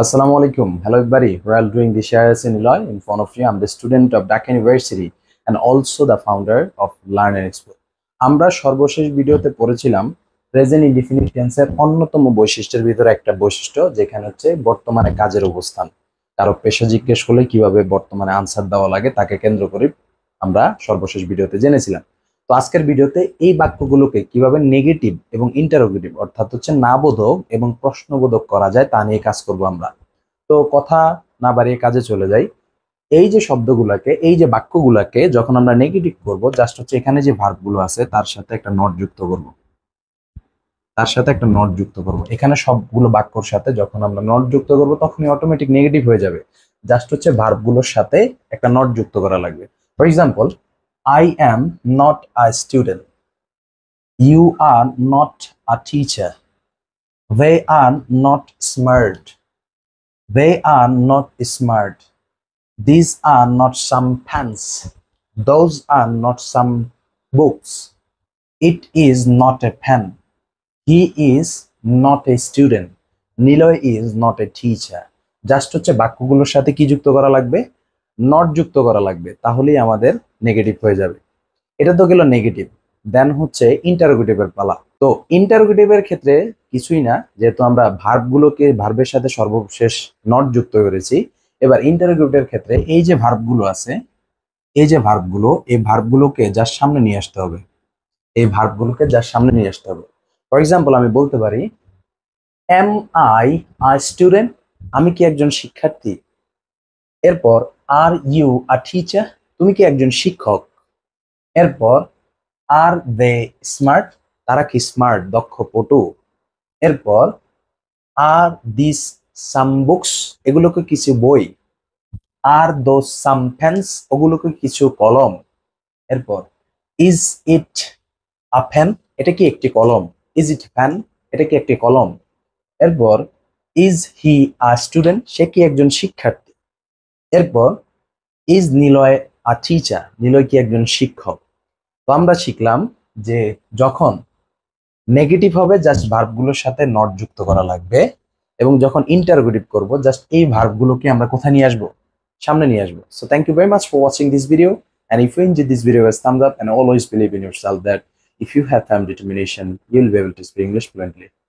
Assalamu alaikum. Hello everybody. Royal doing this year in Iloy. In front of you, I'm the student of Dhaka University and also the founder of Learn and Explore. আমরা সর্বশেষ ভিডিওতে পড়েছিলাম present indefinite টেন্সের অন্যতম বৈশিষ্ট্যের ভিতরে একটা বৈশিষ্ট্য যেখানে হচ্ছে বর্তমানে কাজের অবস্থান কারো পেশা জিজ্ঞেস করলে কিভাবে বর্তমানে আনসার দেওয়া লাগে তাকে কেন্দ্র করে আমরা সর্বশেষ ভিডিওতে জেনেছিলাম তো আজকের ভিডিওতে এই বাক্যগুলোকে কিভাবে নেগেটিভ এবং ইন্টারোগেটিভ অর্থাৎ হচ্ছে নাবোধক এবং প্রশ্নবোধক করা যায় তা নিয়ে কাজ করব আমরা তো কথা না বাড়িয়ে কাজে চলে যাই এই যে শব্দগুলোকে এই যে বাক্যগুলোকে যখন আমরা নেগেটিভ করব জাস্ট হচ্ছে এখানে যে ভার্বগুলো আছে তার সাথে একটা নট যুক্ত করব তার সাথে একটা নট যুক্ত করব এখানে সবগুলো বাক্যর সাথে যখন আমরা নট যুক্ত করব তখনই অটোমেটিক নেগেটিভ হয়ে যাবে জাস্ট হচ্ছে ভার্বগুলোর সাথে একটা নট যুক্ত করা লাগবে for example I am not a student. You are not a teacher. They are not smart. They are not smart. These are not some pens. Those are not some books. It is not a pen. He is not a student. Niloy is not a teacher. Just হচ্ছে বাক্যগুলোর সাথে কি যুক্ত করা not যুক্ত করা লাগবে তাহলেই আমাদের নেগেটিভ হয়ে যাবে এটা তো গেল নেগেটিভ দেন হচ্ছে ইন্টারোগেটিভের পালা তো ইন্টারোগেটিভের ক্ষেত্রে কিছুই না যেহেতু আমরা ভার্ভগুলোকে ভার্ভের সাথে সর্বশেষ নট যুক্ত করেছি এবার ইন্টারোগেটিভের ক্ষেত্রে এই যে ভার্ভগুলো আছে এই যে ভার্ভগুলো এই ভার্বগুলোকে যার সামনে নিয়ে আসতে হবে এই ভার্বগুলোকে যার সামনে নিয়ে আসতে হবে ফর এক্সাম্পল আমি বলতে পারি এম আই আই স্টুডেন্ট আমি কি একজন শিক্ষার্থী এরপর আর ইউ আ টিচার তুমি কি একজন শিক্ষক এরপর আর দে স্মার্ট তারা কি স্মার্ট দক্ষ পটু এরপর আর দিস সাম বুকস এগুলোকে কিছু বই আর দো সাম ফ্যান্স ওগুলোকে কিছু কলম এরপর ইজ ইট আ ফ্যান এটা কি একটি কলম ইজ ইট ফ্যান এটা কি একটি কলম এরপর ইজ হি আ স্টুডেন্ট সে কি একজন শিক্ষার্থী এরপর is Niloy a teacher Niloy কি একজন শিক্ষক তো আমরা শিখলাম যে যখন নেগেটিভ হবে জাস্ট ভার্বগুলোর সাথে নট যুক্ত করা লাগবে এবং যখন ইন্টারগ্রেটিভ করব জাস্ট এই ভার্বগুলোকে আমরা কোথায় নিয়ে আসবো সামনে নিয়ে আসবো so thank you very much for watching this video and if you enjoy this video as thumbs up and always believe in yourself that if you have time determination you'll be able to speak English fluently